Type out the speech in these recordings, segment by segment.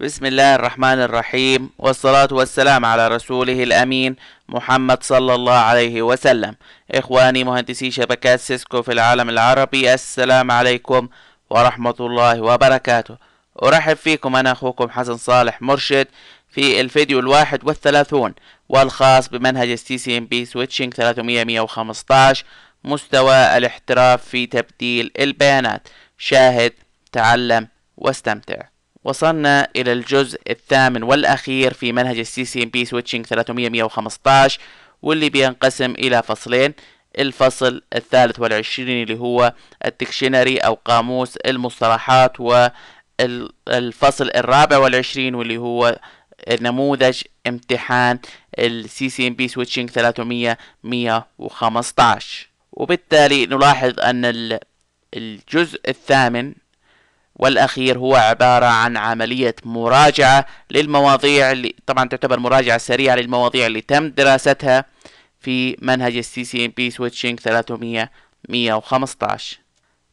بسم الله الرحمن الرحيم والصلاة والسلام على رسوله الأمين محمد صلى الله عليه وسلم إخواني مهندسي شبكات سيسكو في العالم العربي السلام عليكم ورحمة الله وبركاته أرحب فيكم أنا أخوكم حسن صالح مرشد في الفيديو الواحد والثلاثون والخاص بمنهج سي سي ام بي سويتشنج 300 مستوى الاحتراف في تبديل البيانات شاهد تعلم واستمتع وصلنا إلى الجزء الثامن والأخير في منهج السي سي ام بي سويتشنج 300 واللي بينقسم إلى فصلين الفصل الثالث والعشرين اللي هو الدكشنري أو قاموس المصطلحات والفصل الرابع والعشرين واللي هو نموذج امتحان السي سي ام بي سويتشنج 300 وبالتالي نلاحظ أن الجزء الثامن والأخير هو عبارة عن عملية مراجعة للمواضيع اللي طبعا تعتبر مراجعة سريعة للمواضيع اللي تم دراستها في منهج السي سي ام بي سويتشنج 300 115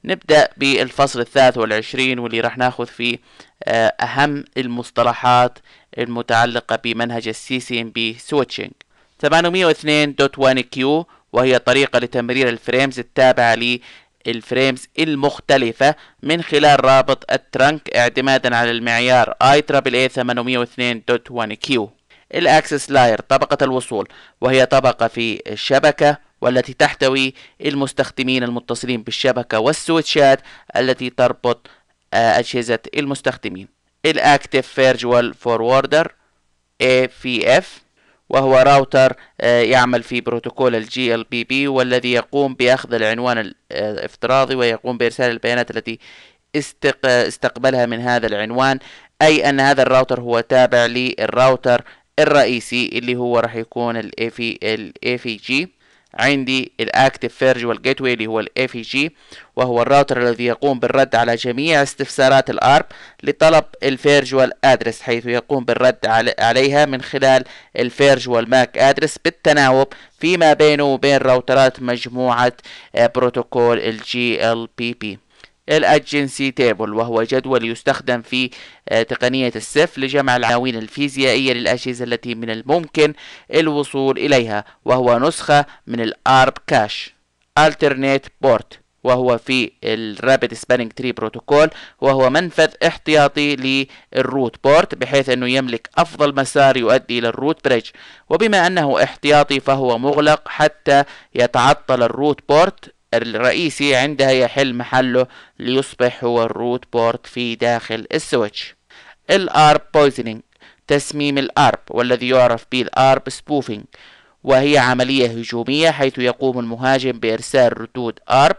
نبدأ بالفصل الثالث والعشرين واللي راح ناخذ فيه آه، أهم المصطلحات المتعلقة بمنهج السي سي ام بي سويتشنج 802.1 كيو وهي طريقة لتمرير الفريمز التابعة الفريمز المختلفة من خلال رابط الترنك اعتمادا على المعيار IEEE 802.1Q الأكسس لاير طبقة الوصول وهي طبقة في الشبكة والتي تحتوي المستخدمين المتصلين بالشبكة والسويتشات التي تربط آه، أجهزة المستخدمين الأكتف فيرجوال فوروردر APF وهو راوتر آه، يعمل في بروتوكول الجي ال بي بي والذي يقوم بأخذ العنوان الافتراضي آه، ويقوم بإرسال البيانات التي استقبلها من هذا العنوان أي أن هذا الراوتر هو تابع للراوتر الرئيسي اللي هو راح يكون ال AVG عندي الاكتف فيرجوال جيت واي اللي هو الاف اي جي وهو الراوتر الذي يقوم بالرد على جميع استفسارات الارب لطلب الفيرجوال ادرس حيث يقوم بالرد عليها من خلال الفيرجوال ماك ادرس بالتناوب فيما بينه وبين راوترات مجموعه آه، بروتوكول الجي ال بي بي الأجنسي تيبل وهو جدول يستخدم في آه، تقنية السيف لجمع العناوين الفيزيائية للأجهزة التي من الممكن الوصول إليها وهو نسخة من الأرب كاش alternate port وهو في الرابد سبانينج تري بروتوكول وهو منفذ احتياطي للروت بورت بحيث انه يملك افضل مسار يؤدي الى الروت بريدج وبما انه احتياطي فهو مغلق حتى يتعطل الروت بورت الرئيسي عندها يحل محله ليصبح هو الروت بورت في داخل السويتش الارب بويزنينج تسميم الارب والذي يعرف بالارب سبوفينج وهي عملية هجومية حيث يقوم المهاجم بإرسال ردود ARP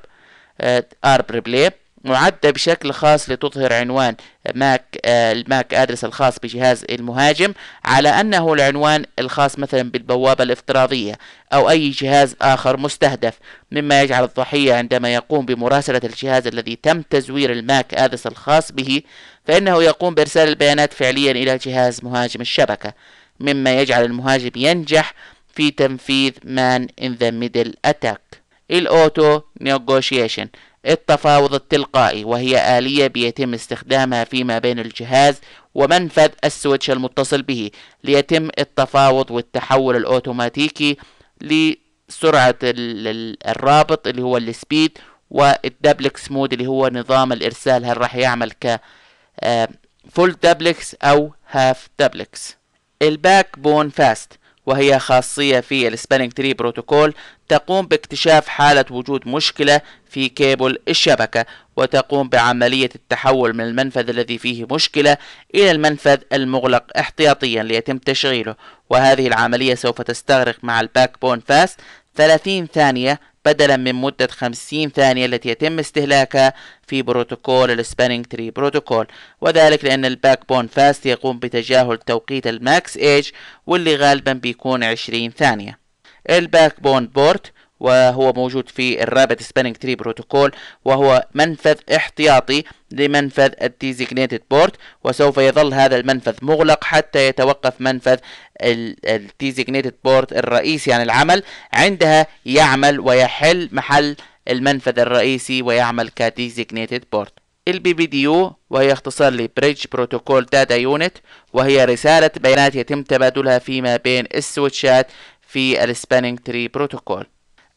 ARP Replay معدة بشكل خاص لتظهر عنوان ماك آه، الماك ادرس الخاص بجهاز المهاجم على انه العنوان الخاص مثلا بالبوابة الافتراضية او اي جهاز اخر مستهدف مما يجعل الضحية عندما يقوم بمراسلة الجهاز الذي تم تزوير الماك ادرس الخاص به فانه يقوم بارسال البيانات فعليا الى جهاز مهاجم الشبكة مما يجعل المهاجم ينجح في تنفيذ man in the middle attack الاوتو نيغوشيشن التفاوض التلقائي وهي آلية بيتم استخدامها فيما بين الجهاز ومنفذ السويتش المتصل به ليتم التفاوض والتحول الأوتوماتيكي لسرعة الرابط اللي هو السبيد والدبلكس مود اللي هو نظام الإرسال هل راح يعمل ك فول آه، دبلكس أو هاف دبلكس الباك بون فاست وهي خاصية في السبانينج تري بروتوكول تقوم باكتشاف حالة وجود مشكلة في كيبل الشبكة وتقوم بعملية التحول من المنفذ الذي فيه مشكلة إلى المنفذ المغلق احتياطيا ليتم تشغيله وهذه العملية سوف تستغرق مع الباك بون فاس 30 ثانية بدلا من مدة 50 ثانية التي يتم استهلاكها في بروتوكول السبانينج تري بروتوكول وذلك لأن الباك بون فاست يقوم بتجاهل توقيت الماكس ايج واللي غالبا بيكون 20 ثانية الباك بون بورت وهو موجود في الرابط سبانينج تري بروتوكول وهو منفذ احتياطي لمنفذ الديزيجنيتد بورت وسوف يظل هذا المنفذ مغلق حتى يتوقف منفذ الديزيجنيتد بورت الرئيسي عن العمل عندها يعمل ويحل محل المنفذ الرئيسي ويعمل كديزيجنيتد بورت البي بي دي يو وهي اختصار لبريدج بروتوكول داتا يونت وهي رسالة بيانات يتم تبادلها فيما بين السويتشات في السبانينج تري بروتوكول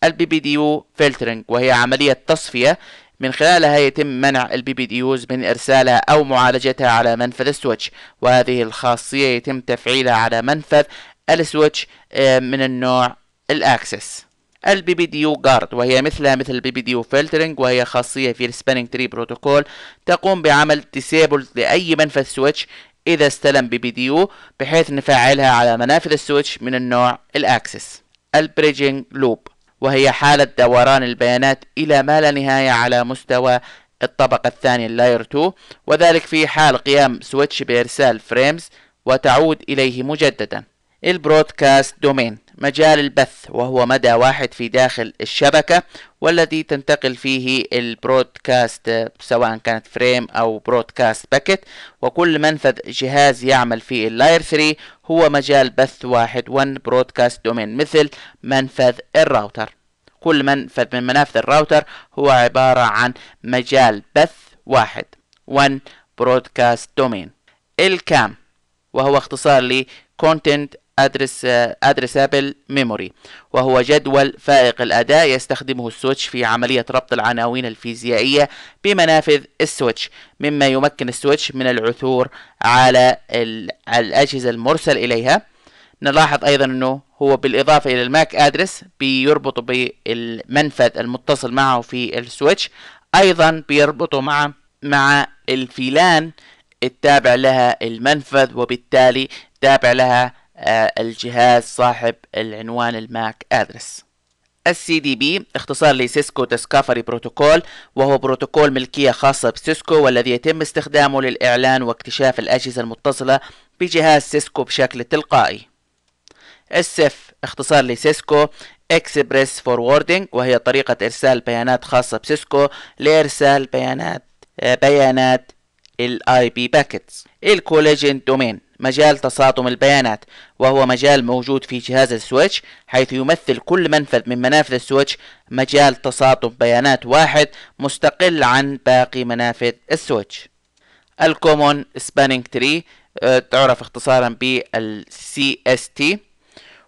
البي بي دي يو فلترنج وهي عملية تصفية من خلالها يتم منع البي بي دي يوز من إرسالها أو معالجتها على منفذ السويتش وهذه الخاصية يتم تفعيلها على منفذ السويتش آه، من النوع الأكسس البي بي دي يو جارد وهي مثلها مثل البي بي دي يو فلترنج وهي خاصية في السبانينج تري بروتوكول تقوم بعمل ديسيبل لأي منفذ سويتش إذا استلم بي بي دي يو بحيث نفعلها على منافذ السويتش من النوع الأكسس البريدجينج لوب وهي حالة دوران البيانات إلى ما لا نهاية على مستوى الطبقة الثانية اللاير 2 وذلك في حال قيام سويتش بإرسال فريمز وتعود إليه مجددا البرودكاست دومين مجال البث وهو مدى واحد في داخل الشبكة والذي تنتقل فيه البرودكاست سواء كانت فريم أو برودكاست باكت وكل منفذ جهاز يعمل في اللاير 3 هو مجال بث واحد 1 برودكاست دومين مثل منفذ الراوتر كل منفذ من منافذ الراوتر هو عبارة عن مجال بث واحد 1 برودكاست دومين الكام وهو اختصار لي Content أدرس أدرسابل ميموري وهو جدول فائق الأداء يستخدمه السويتش في عملية ربط العناوين الفيزيائية بمنافذ السويتش مما يمكن السويتش من العثور على الأجهزة المرسل إليها نلاحظ أيضا أنه هو بالإضافة إلى الماك أدرس بيربط بالمنفذ المتصل معه في السويتش أيضا بيربطه مع مع الفيلان التابع لها المنفذ وبالتالي تابع لها آه، الجهاز صاحب العنوان الماك ادرس السي دي بي اختصار لسيسكو ديسكفري بروتوكول وهو بروتوكول ملكية خاصة بسيسكو والذي يتم استخدامه للإعلان واكتشاف الأجهزة المتصلة بجهاز سيسكو بشكل تلقائي السيف اختصار لسيسكو اكسبريس فوروردينج وهي طريقة إرسال بيانات خاصة بسيسكو لإرسال بيانات آه، بيانات الاي بي باكتس الكولاجين دومين مجال تصادم البيانات وهو مجال موجود في جهاز السويتش حيث يمثل كل منفذ من منافذ السويتش مجال تصادم بيانات واحد مستقل عن باقي منافذ السويتش الكومون سبانينج تري آه، تعرف اختصارا بال تي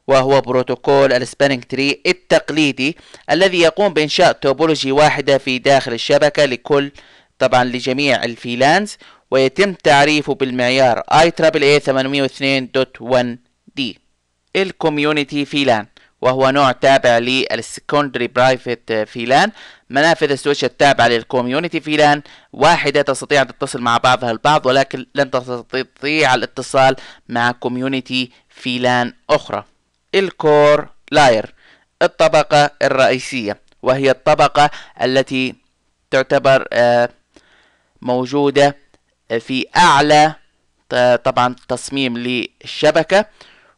وهو بروتوكول السبانينج تري التقليدي الذي يقوم بإنشاء توبولوجي واحدة في داخل الشبكة لكل طبعا لجميع الفيلانز ويتم تعريفه بالمعيار IEEE 802.1d الكوميونيتي فيلان وهو نوع تابع للسكوندري برايفت فيلان منافذ السويتش التابعة للكوميونيتي فيلان واحدة تستطيع أن تتصل مع بعضها البعض ولكن لن تستطيع الاتصال مع كوميونيتي فيلان أخرى الكور لاير الطبقة الرئيسية وهي الطبقة التي تعتبر آه، موجودة في أعلى طبعا تصميم للشبكة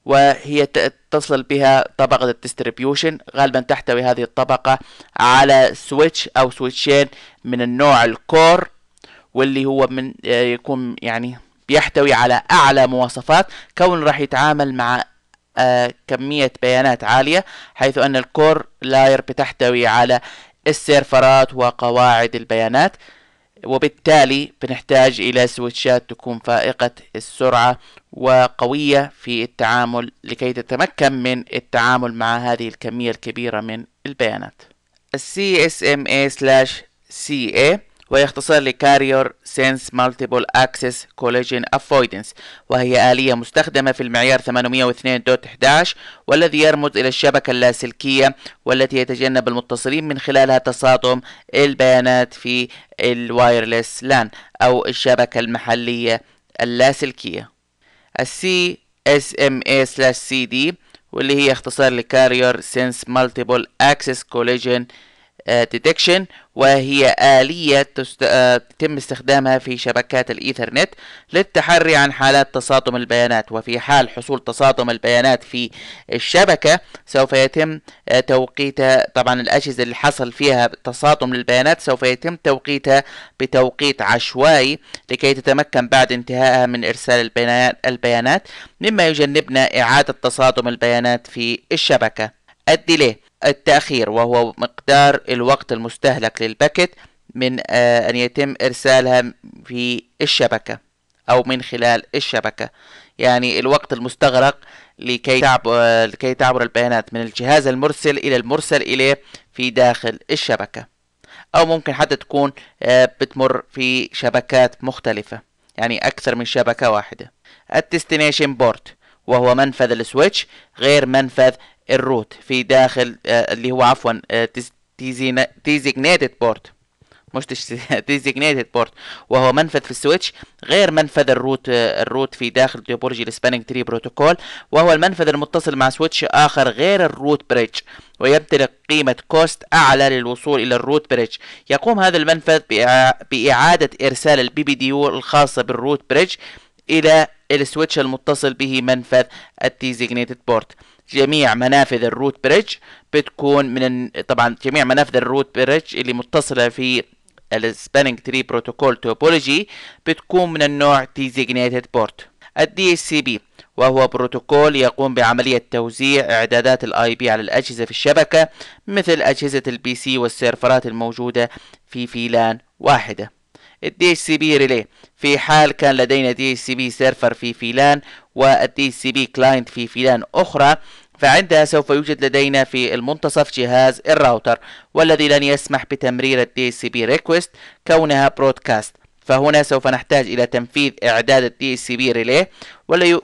وهي تصل بها طبقة الديستريبيوشن غالبا تحتوي هذه الطبقة على سويتش أو سويتشين من النوع الكور واللي هو من آه، يكون يعني بيحتوي على أعلى مواصفات كون راح يتعامل مع آه، كمية بيانات عالية حيث أن الكور لاير بتحتوي على السيرفرات وقواعد البيانات وبالتالي بنحتاج إلى سويتشات تكون فائقة السرعة وقوية في التعامل لكي تتمكن من التعامل مع هذه الكمية الكبيرة من البيانات. CSMA/CA ويختصر لكارير سينس مالتيبل اكسس كولاجين افويدنس وهي آلية مستخدمة في المعيار 802.11 والذي يرمز إلى الشبكة اللاسلكية والتي يتجنب المتصلين من خلالها تصادم البيانات في الوايرلس لان أو الشبكة المحلية اللاسلكية السي اس ام اي سلاش سي دي واللي هي اختصار لكارير سينس مالتيبل اكسس كولاجين ديتكشن آه، وهي آلية آه، تتم استخدامها في شبكات الإيثرنت للتحري عن حالات تصادم البيانات وفي حال حصول تصادم البيانات في الشبكة سوف يتم آه، توقيتها طبعا الأجهزة اللي حصل فيها تصادم للبيانات سوف يتم توقيتها بتوقيت عشوائي لكي تتمكن بعد انتهائها من إرسال البيانات مما يجنبنا إعادة تصادم البيانات في الشبكة الديلي التأخير وهو مقدار الوقت المستهلك للباكت من آه، أن يتم إرسالها في الشبكة أو من خلال الشبكة يعني الوقت المستغرق لكي تعبر, آه، لكي تعبر البيانات من الجهاز المرسل إلى المرسل إليه في داخل الشبكة أو ممكن حتى تكون آه، بتمر في شبكات مختلفة يعني أكثر من شبكة واحدة الديستنيشن بورت وهو منفذ السويتش غير منفذ الروت في داخل آه، اللي هو عفوا ديزيجنيتد آه، بورت مش ديزيجنيتد بورت وهو منفذ في السويتش غير منفذ الروت آه، الروت في داخل توبولوجي السبانينج تري بروتوكول وهو المنفذ المتصل مع سويتش آخر غير الروت بريدج ويمتلك قيمة كوست أعلى للوصول إلى الروت بريدج يقوم هذا المنفذ بإعادة إرسال البي بي دي الخاصة بالروت بريدج إلى السويتش المتصل به منفذ الديزيجنيتد بورت جميع منافذ الروت بريدج بتكون من طبعا جميع منافذ الروت بريدج اللي متصله في السبانينج تري بروتوكول توبولوجي بتكون من النوع ديزيجنيتد بورت الدي اس سي بي وهو بروتوكول يقوم بعملية توزيع إعدادات الاي بي على الأجهزة في الشبكة مثل أجهزة البي سي والسيرفرات الموجودة في فيلان واحدة الدي اس سي بي ريلي في حال كان لدينا دي اس سي بي سيرفر في فيلان والدي اس سي بي كلاينت في فيلان أخرى فعندها سوف يوجد لدينا في المنتصف جهاز الراوتر والذي لن يسمح بتمرير الـ سي Request كونها برودكاست فهنا سوف نحتاج إلى تنفيذ إعداد الـ سي Relay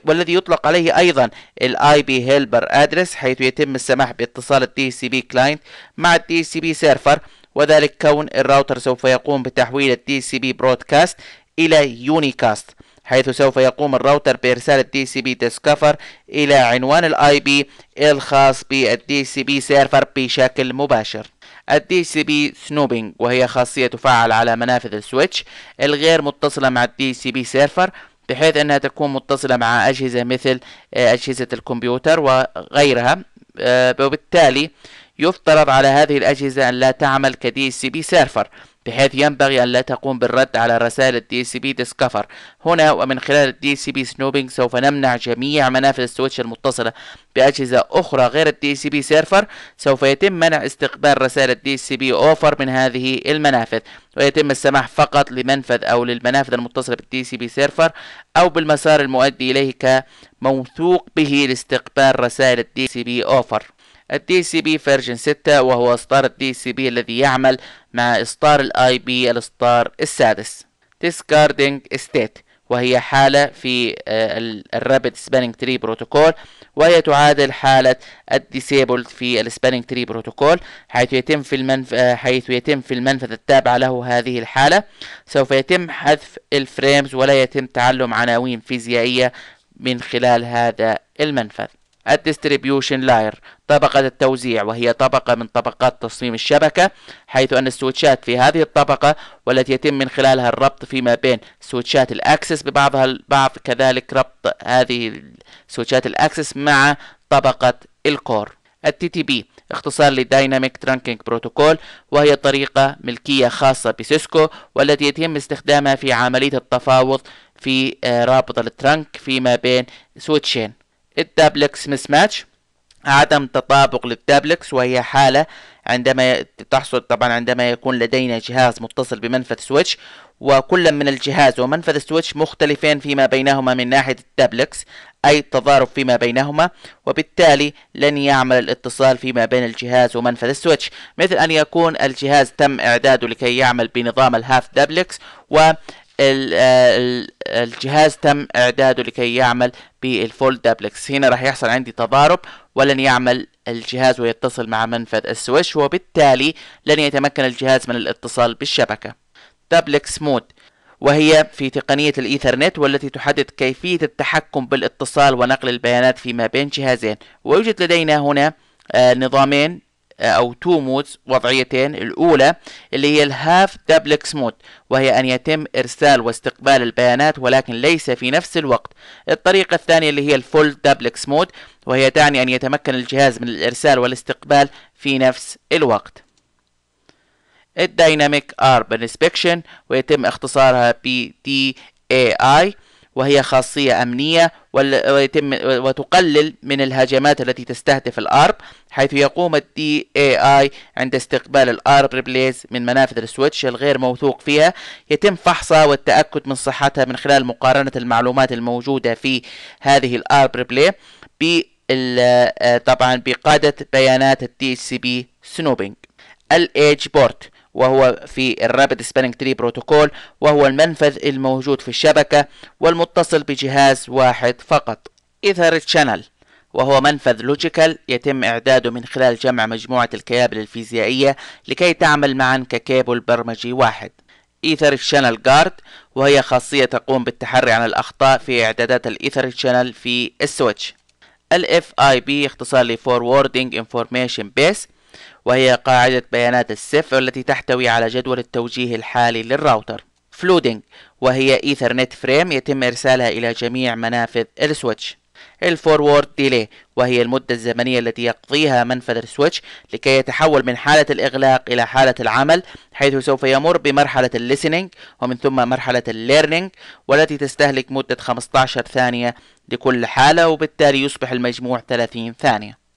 والذي يطلق عليه أيضا الاي بي هيلبر Address حيث يتم السماح باتصال الـ سي Client مع الـ سي Server وذلك كون الراوتر سوف يقوم بتحويل الـ سي Broadcast إلى Unicast حيث سوف يقوم الراوتر بإرسال الدي سي بي ديسكفر إلى عنوان الاي بي الخاص بالدي سي بي سيرفر بشكل مباشر الدي سي بي سنوبينج وهي خاصية تفعل على منافذ السويتش الغير متصلة مع الدي سي بي سيرفر بحيث أنها تكون متصلة مع أجهزة مثل آه، أجهزة الكمبيوتر وغيرها آه، وبالتالي يفترض على هذه الأجهزة أن لا تعمل كدي سي بي سيرفر بحيث ينبغي أن لا تقوم بالرد على رسائل الدي سي بي ديسكفر هنا ومن خلال الدي سي بي سنوبينج سوف نمنع جميع منافذ السويتش المتصلة بأجهزة أخرى غير الدي سي بي سيرفر سوف يتم منع استقبال رسائل الدي سي بي أوفر من هذه المنافذ ويتم السماح فقط لمنفذ أو للمنافذ المتصلة بالدي سي بي سيرفر أو بالمسار المؤدي إليه كموثوق به لاستقبال رسائل الدي سي بي أوفر الدي سي بي فيرجن 6 وهو اصدار الدي سي بي الذي يعمل مع اصدار الاي بي الاصدار السادس ديسكاردينج ستيت وهي حالة في الرابد سبانينج تري بروتوكول وهي تعادل حالة الديسيبلد في السبانينج تري بروتوكول حيث يتم في المنف... آه، حيث يتم في المنفذ التابع له هذه الحالة سوف يتم حذف الفريمز ولا يتم تعلم عناوين فيزيائية من خلال هذا المنفذ الديستريبيوشن لاير طبقة التوزيع وهي طبقة من طبقات تصميم الشبكة حيث أن السويتشات في هذه الطبقة والتي يتم من خلالها الربط فيما بين سويتشات الأكسس ببعضها البعض كذلك ربط هذه سويتشات الأكسس مع طبقة الكور التي تي بي اختصار لدايناميك ترانكينج بروتوكول وهي طريقة ملكية خاصة بسيسكو والتي يتم استخدامها في عملية التفاوض في آه، رابط الترنك فيما بين سويتشين الدابلكس مس ماتش عدم تطابق للتابلكس وهي حالة عندما تحصل طبعا عندما يكون لدينا جهاز متصل بمنفذ سويتش وكل من الجهاز ومنفذ السويتش مختلفين فيما بينهما من ناحية التابلكس أي تضارب فيما بينهما وبالتالي لن يعمل الاتصال فيما بين الجهاز ومنفذ السويتش مثل أن يكون الجهاز تم إعداده لكي يعمل بنظام الهاف دابلكس و الجهاز تم اعداده لكي يعمل بالفول دابلكس هنا راح يحصل عندي تضارب ولن يعمل الجهاز ويتصل مع منفذ السويش وبالتالي لن يتمكن الجهاز من الاتصال بالشبكة دابلكس مود وهي في تقنية الإيثرنت والتي تحدد كيفية التحكم بالاتصال ونقل البيانات فيما بين جهازين ويوجد لدينا هنا آه، نظامين او تو مودز وضعيتين الاولى اللي هي الهاف دبلكس مود وهي ان يتم ارسال واستقبال البيانات ولكن ليس في نفس الوقت الطريقة الثانية اللي هي الفول دبلكس مود وهي تعني ان يتمكن الجهاز من الارسال والاستقبال في نفس الوقت الديناميك ارب انسبكشن ويتم اختصارها بي دي اي اي وهي خاصية أمنية ويتم وتقلل من الهجمات التي تستهدف الأرب حيث يقوم الدي اي اي عند استقبال الأرب ريبليز من منافذ السويتش الغير موثوق فيها يتم فحصها والتأكد من صحتها من خلال مقارنة المعلومات الموجودة في هذه الأرب ريبلي آه، طبعا بقادة بيانات الدي اتش Snooping بي سنوبينج الايج بورت وهو في الرابد سبانينج تري بروتوكول وهو المنفذ الموجود في الشبكة والمتصل بجهاز واحد فقط إيثر شانل وهو منفذ لوجيكال يتم إعداده من خلال جمع مجموعة الكيابل الفيزيائية لكي تعمل معا ككيبل برمجي واحد إيثر شانل جارد وهي خاصية تقوم بالتحري عن الأخطاء في إعدادات الإيثر شانل في السويتش الـ FIB اختصار لـ Forwarding Information Base وهي قاعدة بيانات السيف التي تحتوي على جدول التوجيه الحالي للراوتر فلودينج وهي إيثرنت فريم يتم إرسالها إلى جميع منافذ السويتش الفورورد ديلي وهي المدة الزمنية التي يقضيها منفذ السويتش لكي يتحول من حالة الإغلاق إلى حالة العمل حيث سوف يمر بمرحلة الليسنينج ومن ثم مرحلة الليرنينج والتي تستهلك مدة 15 ثانية لكل حالة وبالتالي يصبح المجموع 30 ثانية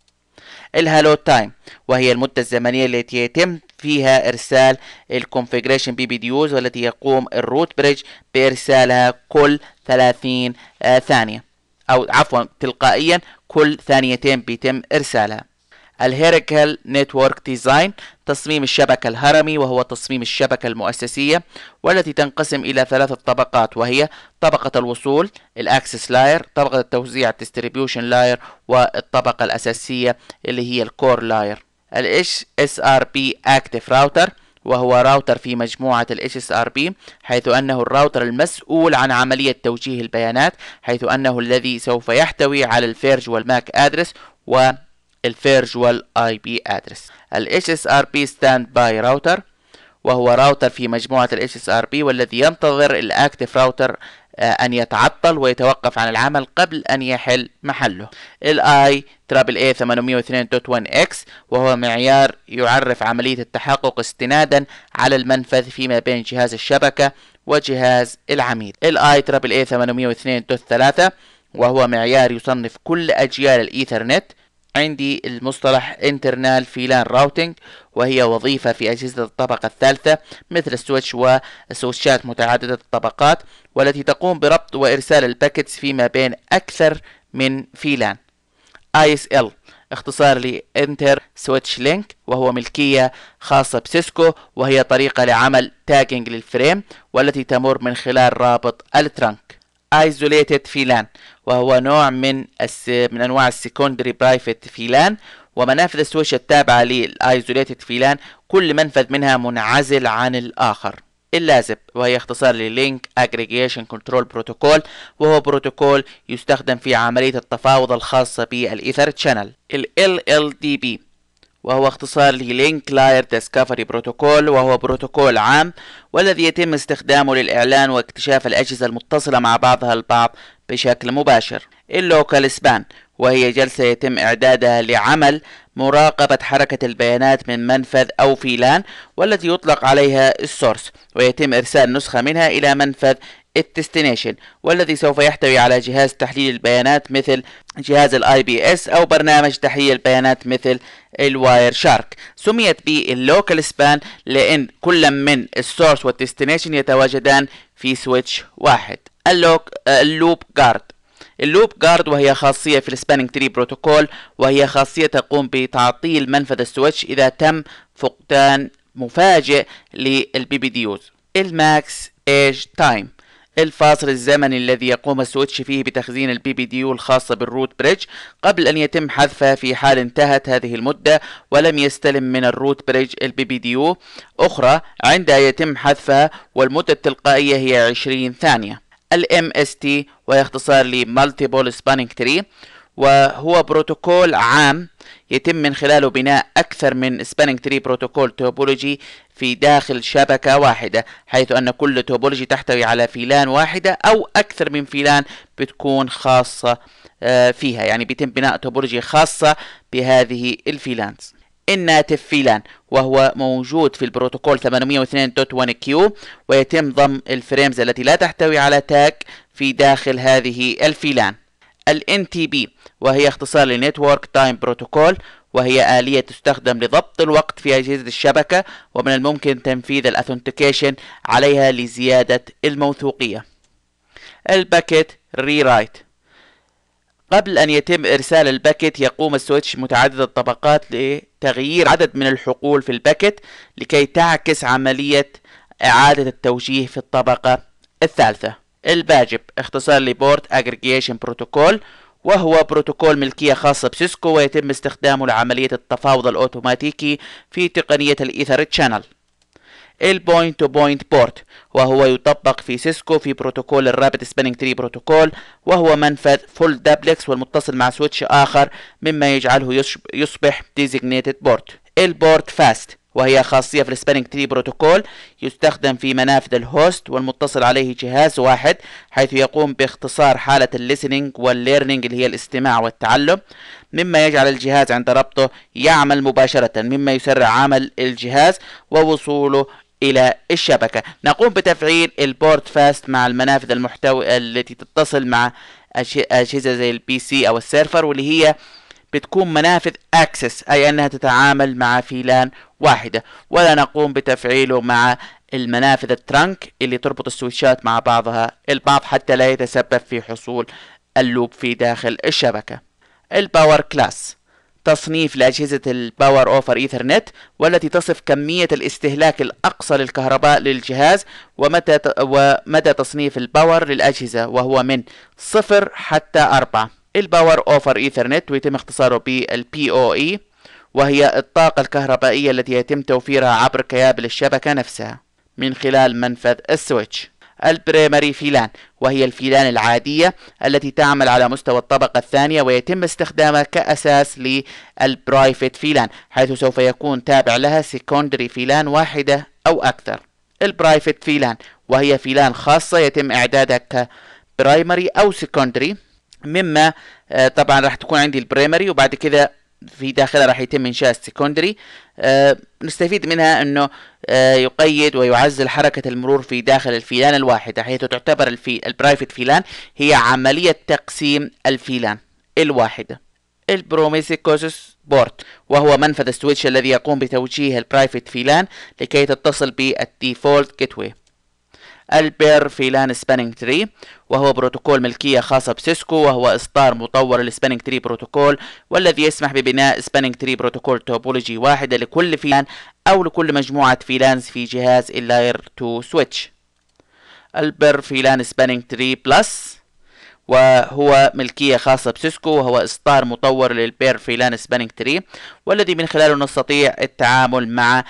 الهالو تايم وهي المدة الزمنية التي يتم فيها إرسال الكونفجريشن بي بي ديوز والتي يقوم الروت بريدج بإرسالها كل 30 آه، ثانية أو عفوا تلقائيا كل ثانيتين بيتم إرسالها الهيريكال نتورك ديزاين تصميم الشبكة الهرمي وهو تصميم الشبكة المؤسسية والتي تنقسم إلى ثلاثة طبقات وهي طبقة الوصول الأكسس لاير طبقة التوزيع الديستريبيوشن لاير والطبقة الأساسية اللي هي الكور لاير ال HSRP Active Router وهو راوتر في مجموعة ال HSRP حيث أنه الراوتر المسؤول عن عملية توجيه البيانات حيث أنه الذي سوف يحتوي على الفيرج والماك أدرس و الفيرجوال اي بي ادرس ال HSRP ستاند باي router وهو راوتر في مجموعة ار HSRP والذي ينتظر الاكتف آه، راوتر أن يتعطل ويتوقف عن العمل قبل أن يحل محله. الاي ترابل اي 802.1x وهو معيار يعرف عملية التحقق استنادا على المنفذ فيما بين جهاز الشبكة وجهاز العميل. الاي ترابل اي 802.3 وهو معيار يصنف كل أجيال الإيثرنت عندي المصطلح internal VLAN routing وهي وظيفة في أجهزة الطبقة الثالثة مثل السويتش والسويتشات متعددة الطبقات والتي تقوم بربط وإرسال الباكتس فيما بين أكثر من فيلان ISL اختصار Inter Switch Link وهو ملكية خاصة بسيسكو وهي طريقة لعمل تاجنج للفريم والتي تمر من خلال رابط الترنك isolated فيلان وهو نوع من الس... من انواع السكندري برايفت فيلان ومنافذ السويتش التابعة للايزوليتد فيلان كل منفذ منها منعزل عن الآخر اللازب وهي اختصار للينك اجريجيشن كنترول بروتوكول وهو بروتوكول يستخدم في عملية التفاوض الخاصة بالإيثر تشانل ال LLDB وهو اختصار للينك كلاير ديسكفري بروتوكول وهو بروتوكول عام والذي يتم استخدامه للإعلان واكتشاف الأجهزة المتصلة مع بعضها البعض بشكل مباشر اللوكال سبان وهي جلسة يتم إعدادها لعمل مراقبة حركة البيانات من منفذ أو فيلان والتي يطلق عليها السورس ويتم إرسال نسخة منها إلى منفذ التستنيشن والذي سوف يحتوي على جهاز تحليل البيانات مثل جهاز الاي بي اس او برنامج تحليل البيانات مثل الواير شارك سميت باللوكال سبان لان كل من السورس والتستنيشن يتواجدان في سويتش واحد اللوك اللوب جارد اللوب جارد وهي خاصية في السبانينج تري بروتوكول وهي خاصية تقوم بتعطيل منفذ السويتش إذا تم فقدان مفاجئ للبي بي ديوز الماكس ايج تايم الفاصل الزمني الذي يقوم السويتش فيه بتخزين البي بي ديو الخاصة بالروت بريدج قبل أن يتم حذفها في حال انتهت هذه المدة ولم يستلم من الروت بريدج البي بي ديو أخرى عندها يتم حذفها والمدة التلقائية هي 20 ثانية الـ MST وهي اختصار Multiple Spanning Tree وهو بروتوكول عام يتم من خلاله بناء أكثر من سبانينج تري بروتوكول توبولوجي في داخل شبكة واحدة حيث أن كل توبولوجي تحتوي على فيلان واحدة أو أكثر من فيلان بتكون خاصة آه، فيها يعني بيتم بناء توبولوجي خاصة بهذه الفيلانز الناتف فيلان وهو موجود في البروتوكول 802.1q ويتم ضم الفريمز التي لا تحتوي على تاج في داخل هذه الفيلان الـ NTP وهي اختصار لنتورك تايم بروتوكول وهي آلية تستخدم لضبط الوقت في أجهزة الشبكة ومن الممكن تنفيذ الأثنتيكيشن عليها لزيادة الموثوقية الباكيت ريرايت قبل أن يتم إرسال الباكيت يقوم السويتش متعدد الطبقات لتغيير عدد من الحقول في الباكيت لكي تعكس عملية إعادة التوجيه في الطبقة الثالثة الباجب اختصار لبورت اجريجيشن بروتوكول وهو بروتوكول ملكية خاصة بسيسكو ويتم استخدامه لعملية التفاوض الأوتوماتيكي في تقنية الإيثر تشانل البوينت تو بوينت بورت وهو يطبق في سيسكو في بروتوكول الرابد سبيننج تري بروتوكول وهو منفذ فول دابلكس والمتصل مع سويتش آخر مما يجعله يصبح ديزيجنيتد بورت البورت فاست وهي خاصية في السبانينج تري بروتوكول يستخدم في منافذ الهوست والمتصل عليه جهاز واحد حيث يقوم باختصار حالة الليسنينج والليرنينج اللي هي الاستماع والتعلم مما يجعل الجهاز عند ربطه يعمل مباشرة مما يسرع عمل الجهاز ووصوله إلى الشبكة نقوم بتفعيل البورت فاست مع المنافذ المحتوى التي تتصل مع أجهزة زي البي سي أو السيرفر واللي هي بتكون منافذ اكسس اي انها تتعامل مع فيلان واحدة ولا نقوم بتفعيله مع المنافذ الترنك اللي تربط السويتشات مع بعضها البعض حتى لا يتسبب في حصول اللوب في داخل الشبكة الباور كلاس تصنيف لأجهزة الباور أوفر إيثرنت والتي تصف كمية الاستهلاك الأقصى للكهرباء للجهاز ومتى ومدى تصنيف الباور للأجهزة وهو من صفر حتى أربعة الباور اوفر ايثرنت ويتم اختصاره البي او اي وهي الطاقة الكهربائية التي يتم توفيرها عبر كيابل الشبكة نفسها من خلال منفذ السويتش البريمري فيلان وهي الفيلان العادية التي تعمل على مستوى الطبقة الثانية ويتم استخدامها كأساس للبرايفت فيلان حيث سوف يكون تابع لها سيكوندري فيلان واحدة أو أكثر البرايفت فيلان وهي فيلان خاصة يتم إعدادها كبرايمري أو سيكوندري مما آه، طبعا راح تكون عندي البريمري وبعد كذا في داخلها راح يتم انشاء السكوندري آه، نستفيد منها انه آه، يقيد ويعزل حركة المرور في داخل الفيلان الواحدة حيث تعتبر الفي البرايفت فيلان هي عملية تقسيم الفيلان الواحدة البروميسيكوسس بورت وهو منفذ السويتش الذي يقوم بتوجيه البرايفت فيلان لكي تتصل بالديفولت جيتوي البير فيلان سبانينج تري وهو بروتوكول ملكية خاصة بسيسكو وهو إصدار مطور لسباننج تري بروتوكول والذي يسمح ببناء سبانينج تري بروتوكول توبولوجي واحدة لكل فيلان أو لكل مجموعة فيلانز في جهاز اللاير 2 سويتش البير فيلان سبانينج تري بلس وهو ملكية خاصة بسيسكو وهو إصدار مطور للبير فيلان سبانينج تري والذي من خلاله نستطيع التعامل مع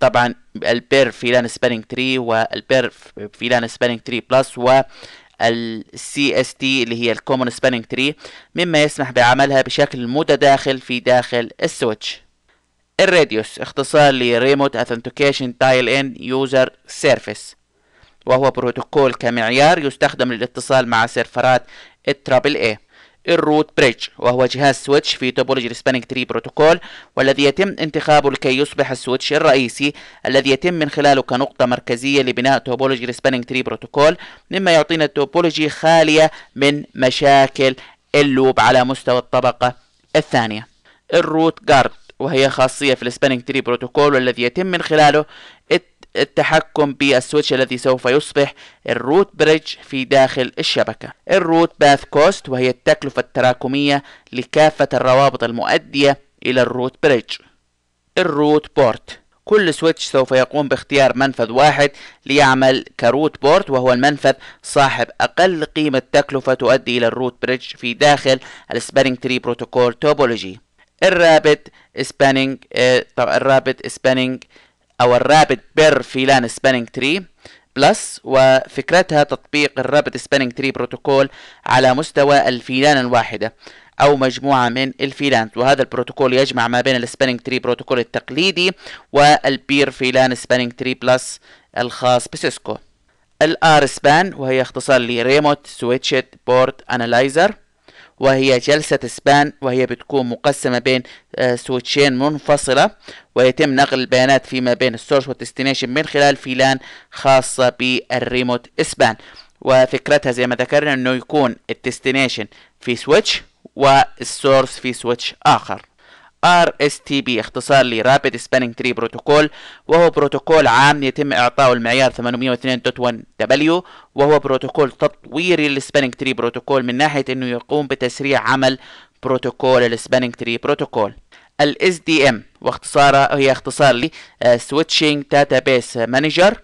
طبعا البير فيلان سبانينج تري والبير فيلان سبانينج تري بلس و السي اس تي اللي هي الكومون سبانينج تري مما يسمح بعملها بشكل متداخل في داخل السويتش الراديوس اختصار لريموت اثنتيكيشن تايل ان يوزر سيرفيس وهو بروتوكول كمعيار يستخدم للاتصال مع سيرفرات الترابل اي الروت بريدج وهو جهاز سويتش في توبولوجي سبانينج تري بروتوكول والذي يتم انتخابه لكي يصبح السويتش الرئيسي الذي يتم من خلاله كنقطة مركزية لبناء توبولوجي سبانينج تري بروتوكول مما يعطينا توبولوجي خالية من مشاكل اللوب على مستوى الطبقة الثانية الروت جارد وهي خاصية في السبانينج تري بروتوكول والذي يتم من خلاله التحكم بالسويتش الذي سوف يصبح الروت بريدج في داخل الشبكة الروت باث كوست وهي التكلفة التراكمية لكافة الروابط المؤدية إلى الروت بريدج الروت بورت كل سويتش سوف يقوم باختيار منفذ واحد ليعمل كروت بورت وهو المنفذ صاحب أقل قيمة تكلفة تؤدي إلى الروت بريدج في داخل السبانينج تري بروتوكول توبولوجي الرابط سبانينج آه، الرابط سبانينج او الرابد بير فيلان سبانينج تري بلس وفكرتها تطبيق الرابد سبانينج تري بروتوكول على مستوى الفيلان الواحدة او مجموعة من الفيلانت وهذا البروتوكول يجمع ما بين السبانينج تري بروتوكول التقليدي والبير فيلان سبانينج تري بلس الخاص بسيسكو الار سبان وهي اختصار لريموت سويتشت بورد انالايزر وهي جلسة سبان وهي بتكون مقسمة بين آه، سويتشين منفصلة ويتم نقل البيانات فيما بين السورس والديستنيشن من خلال فيلان خاصة بالريموت سبان وفكرتها زي ما ذكرنا انه يكون الديستنيشن في سويتش والسورس في سويتش اخر RSTP اختصار ل Rapid Spanning Tree Protocol وهو بروتوكول عام يتم إعطائه المعيار 802.1W وهو بروتوكول تطويري للسبانينج تري بروتوكول من ناحية أنه يقوم بتسريع عمل بروتوكول السبانينج تري بروتوكول ال SDM واختصاره هي اختصار ل آه، Switching Database Manager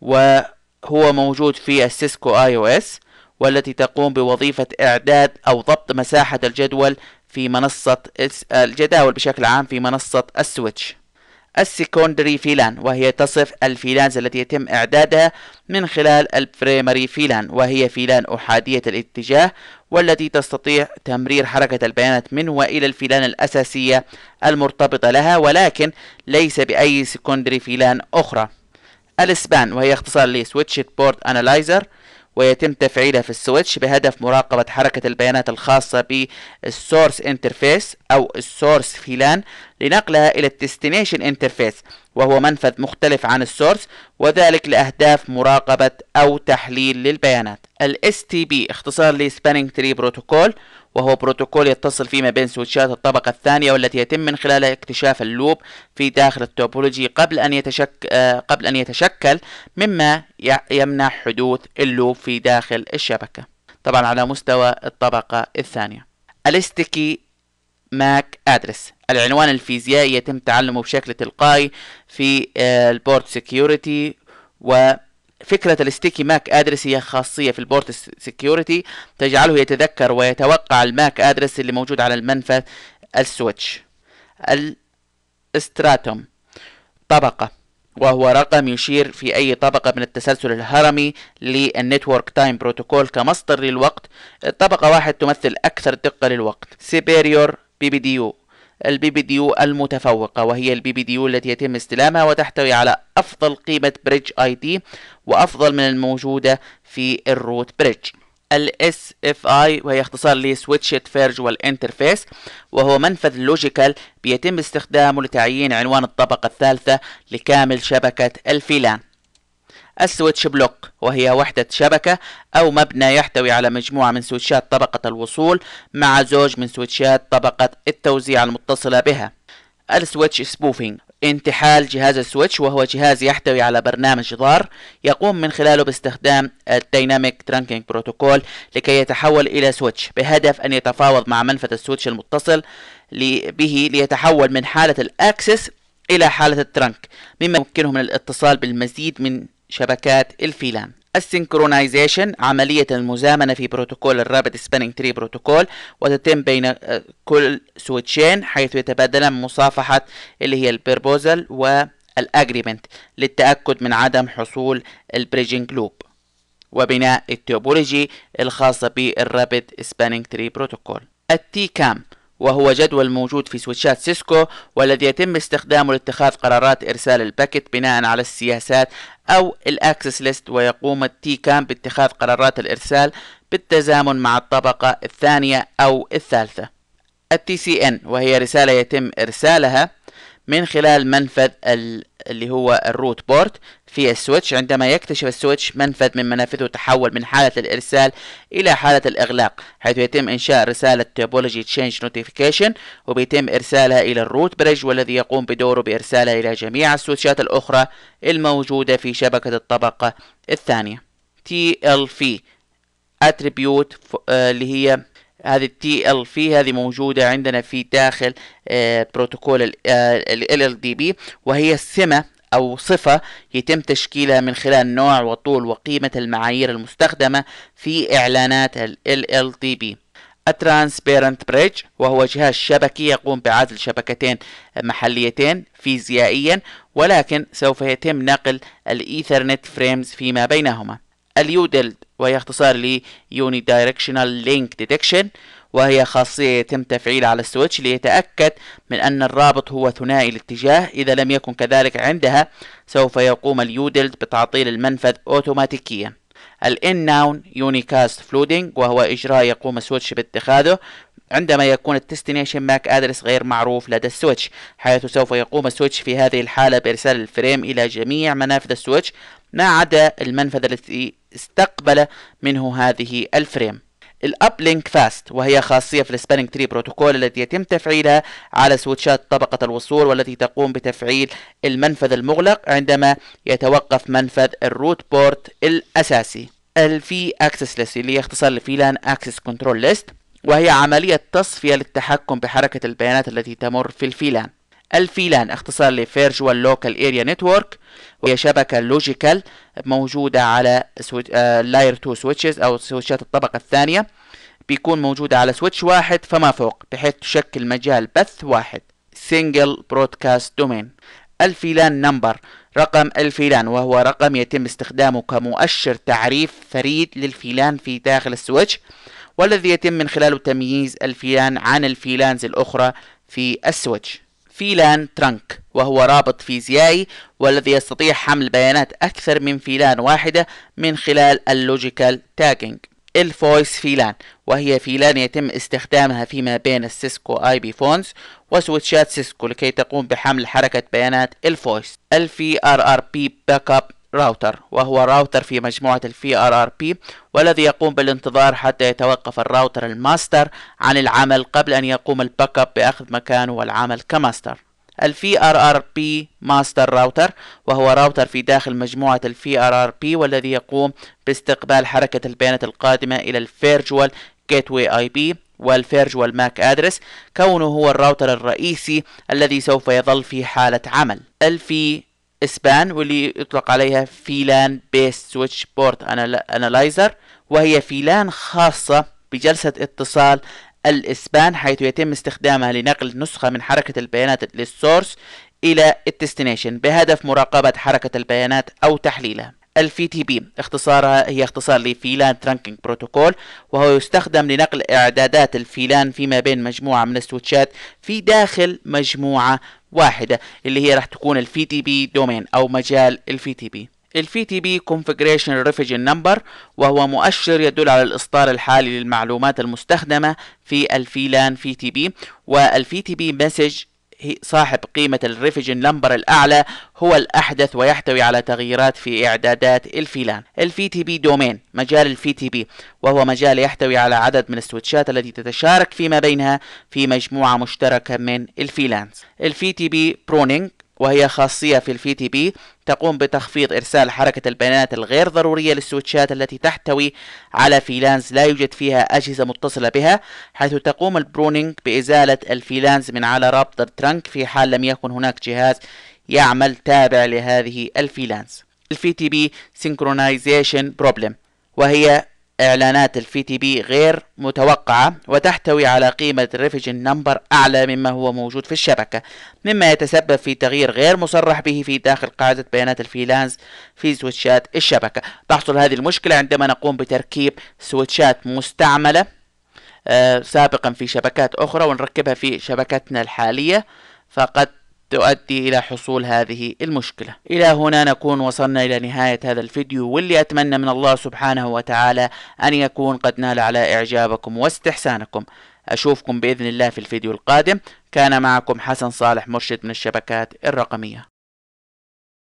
وهو موجود في السيسكو اي او اس والتي تقوم بوظيفة إعداد أو ضبط مساحة الجدول في منصة الجداول بشكل عام في منصة السويتش السيكوندري فيلان وهي تصف الفيلانز التي يتم إعدادها من خلال البريمري فيلان وهي فيلان أحادية الاتجاه والتي تستطيع تمرير حركة البيانات من وإلى الفيلان الأساسية المرتبطة لها ولكن ليس بأي سيكوندري فيلان أخرى الإسبان وهي اختصار لسويتش بورد أنالايزر ويتم تفعيلها في السويتش بهدف مراقبة حركة البيانات الخاصة بالسورس انترفيس أو السورس فيلان لنقلها إلى الديستنيشن انترفيس وهو منفذ مختلف عن السورس وذلك لأهداف مراقبة أو تحليل للبيانات ال STP اختصار لسبانينج تري بروتوكول وهو بروتوكول يتصل فيما بين سويتشات الطبقة الثانية والتي يتم من خلالها اكتشاف اللوب في داخل التوبولوجي قبل أن يتشك آه، قبل أن يتشكل مما يمنع حدوث اللوب في داخل الشبكة طبعا على مستوى الطبقة الثانية الاستيكي ماك ادرس العنوان الفيزيائي يتم تعلمه بشكل تلقائي في آه، البورت سيكيورتي و فكرة الستيكي ماك ادرس هي خاصية في البورت سكيورتي تجعله يتذكر ويتوقع الماك ادرس اللي موجود على المنفذ السويتش الاستراتوم طبقة وهو رقم يشير في أي طبقة من التسلسل الهرمي للنتورك تايم بروتوكول كمصدر للوقت الطبقة واحد تمثل أكثر دقة للوقت سيبيريور بي بي دي يو البي بي ديو المتفوقة وهي البي بي ديو التي يتم استلامها وتحتوي على أفضل قيمة بريدج اي دي وأفضل من الموجودة في الروت بريدج الاس اف اي وهي اختصار لسويتشت فيرج والانترفيس وهو منفذ لوجيكال بيتم استخدامه لتعيين عنوان الطبقة الثالثة لكامل شبكة الفيلان السويتش بلوك وهي وحدة شبكة أو مبنى يحتوي على مجموعة من سويتشات طبقة الوصول مع زوج من سويتشات طبقة التوزيع المتصلة بها السويتش سبوفينج انتحال جهاز السويتش وهو جهاز يحتوي على برنامج ضار يقوم من خلاله باستخدام الديناميك ترانكينج بروتوكول لكي يتحول إلى سويتش بهدف أن يتفاوض مع منفذ السويتش المتصل به ليتحول من حالة الأكسس إلى حالة الترنك مما يمكنه من الاتصال بالمزيد من شبكات الفيلام السينكرونايزيشن عملية المزامنة في بروتوكول الرابد سباننج تري بروتوكول وتتم بين آه، كل سويتشين حيث يتبادلان مصافحة اللي هي البربوزل والأجريمنت للتأكد من عدم حصول البريجنج لوب وبناء التوبولوجي الخاصة بالرابد سباننج تري بروتوكول التي كام وهو جدول موجود في سويتشات سيسكو والذي يتم استخدامه لاتخاذ قرارات إرسال الباكت بناء على السياسات أو الأكسس ليست ويقوم التي كام باتخاذ قرارات الإرسال بالتزامن مع الطبقة الثانية أو الثالثة التي سي ان وهي رسالة يتم إرسالها من خلال منفذ اللي هو الروت بورت في السويتش عندما يكتشف السويتش منفذ من منافذه تحول من حالة الإرسال إلى حالة الإغلاق حيث يتم إنشاء رسالة Topology Change Notification وبيتم إرسالها إلى الروت بريج والذي يقوم بدوره بإرسالها إلى جميع السويتشات الأخرى الموجودة في شبكة الطبقة الثانية TLV Attribute آه، اللي هي هذه التي ال في هذه موجوده عندنا في داخل آه، بروتوكول ال آه، ال دي بي وهي السمه أو صفة يتم تشكيلها من خلال نوع وطول وقيمة المعايير المستخدمة في إعلانات ال LLDB الترانسبيرنت بريدج وهو جهاز شبكي يقوم بعزل شبكتين محليتين فيزيائيا ولكن سوف يتم نقل الإيثرنت فريمز فيما بينهما اليودل وهي اختصار لـ دايركشنال لينك ديتكشن وهي خاصية يتم تفعيلها على السويتش ليتأكد من أن الرابط هو ثنائي الاتجاه إذا لم يكن كذلك عندها سوف يقوم اليودلد بتعطيل المنفذ أوتوماتيكيا الان ناون يونيكاست فلودنج وهو إجراء يقوم السويتش باتخاذه عندما يكون التستنيشن ماك ادرس غير معروف لدى السويتش حيث سوف يقوم السويتش في هذه الحالة بإرسال الفريم إلى جميع منافذ السويتش ما عدا المنفذ الذي استقبل منه هذه الفريم لينك فاست وهي خاصيه في السباننج تري بروتوكول التي يتم تفعيلها على سويتشات طبقه الوصول والتي تقوم بتفعيل المنفذ المغلق عندما يتوقف منفذ الروت بورت الاساسي الفي اكسس ليست اللي يختصر لفيلان اكسس كنترول ليست وهي عمليه تصفيه للتحكم بحركه البيانات التي تمر في الفيلان الفيلان اختصار لفيرجوال لوكال اريا نتورك وهي شبكة لوجيكال موجودة على آه، لاير 2 سويتشز او سويتشات الطبقة الثانية بيكون موجودة على سويتش واحد فما فوق بحيث تشكل مجال بث واحد سينجل برودكاست دومين الفيلان نمبر رقم الفيلان وهو رقم يتم استخدامه كمؤشر تعريف فريد للفيلان في داخل السويتش والذي يتم من خلاله تمييز الفيلان عن الفيلانز الأخرى في السويتش فيلان ترنك وهو رابط فيزيائي والذي يستطيع حمل بيانات أكثر من فيلان واحدة من خلال اللوجيكال تاجينج الفويس فيلان وهي فيلان يتم استخدامها فيما بين السيسكو اي بي فونز وسويتشات سيسكو لكي تقوم بحمل حركة بيانات الفويس الفي ار ار بي باك اب راوتر وهو راوتر في مجموعة ال VRRP والذي يقوم بالانتظار حتى يتوقف الراوتر الماستر عن العمل قبل أن يقوم الباك اب بأخذ مكانه والعمل كماستر ال VRRP ماستر راوتر وهو راوتر في داخل مجموعة ال VRRP والذي يقوم باستقبال حركة البيانات القادمة إلى ال Virtual Gateway IP والفيرجوال MAC ادرس كونه هو الراوتر الرئيسي الذي سوف يظل في حالة عمل الفي اسبان واللي يطلق عليها فيلان بيست سويتش بورت انالايزر وهي فيلان خاصة بجلسة اتصال الاسبان حيث يتم استخدامها لنقل نسخة من حركة البيانات للسورس الى الديستنيشن بهدف مراقبة حركة البيانات او تحليلها الفي تي بي اختصارها هي اختصار لفيلان ترانكينج بروتوكول وهو يستخدم لنقل اعدادات الفيلان فيما بين مجموعة من السويتشات في داخل مجموعة واحدة اللي هي راح تكون ال VTP domain أو مجال ال VTP ال VTP configuration بي number وهو مؤشر يدل على الإصدار الحالي للمعلومات المستخدمة في الفيلان VTP تي بي والفي تي بي مسج صاحب قيمة الريفجن لمبر الأعلى هو الأحدث ويحتوي على تغييرات في إعدادات الفيلان الفي تي بي دومين مجال الفي تي بي وهو مجال يحتوي على عدد من السويتشات التي تتشارك فيما بينها في مجموعة مشتركة من الفيلانز الفي تي بي برونينج وهي خاصية في الفي تي بي تقوم بتخفيض إرسال حركة البيانات الغير ضرورية للسويتشات التي تحتوي على فيلانز لا يوجد فيها أجهزة متصلة بها حيث تقوم البرونينج بإزالة الفيلانز من على رابط الترنك في حال لم يكن هناك جهاز يعمل تابع لهذه الفيلانز الفي تي بي سينكرونايزيشن بروبلم وهي إعلانات الفي تي بي غير متوقعة وتحتوي على قيمة ريفيجن نمبر أعلى مما هو موجود في الشبكة مما يتسبب في تغيير غير مصرح به في داخل قاعدة بيانات الفيلانز في سويتشات الشبكة تحصل هذه المشكلة عندما نقوم بتركيب سويتشات مستعملة آه، سابقا في شبكات أخرى ونركبها في شبكتنا الحالية فقد تؤدي إلى حصول هذه المشكلة إلى هنا نكون وصلنا إلى نهاية هذا الفيديو واللي أتمنى من الله سبحانه وتعالى أن يكون قد نال على إعجابكم واستحسانكم أشوفكم بإذن الله في الفيديو القادم كان معكم حسن صالح مرشد من الشبكات الرقمية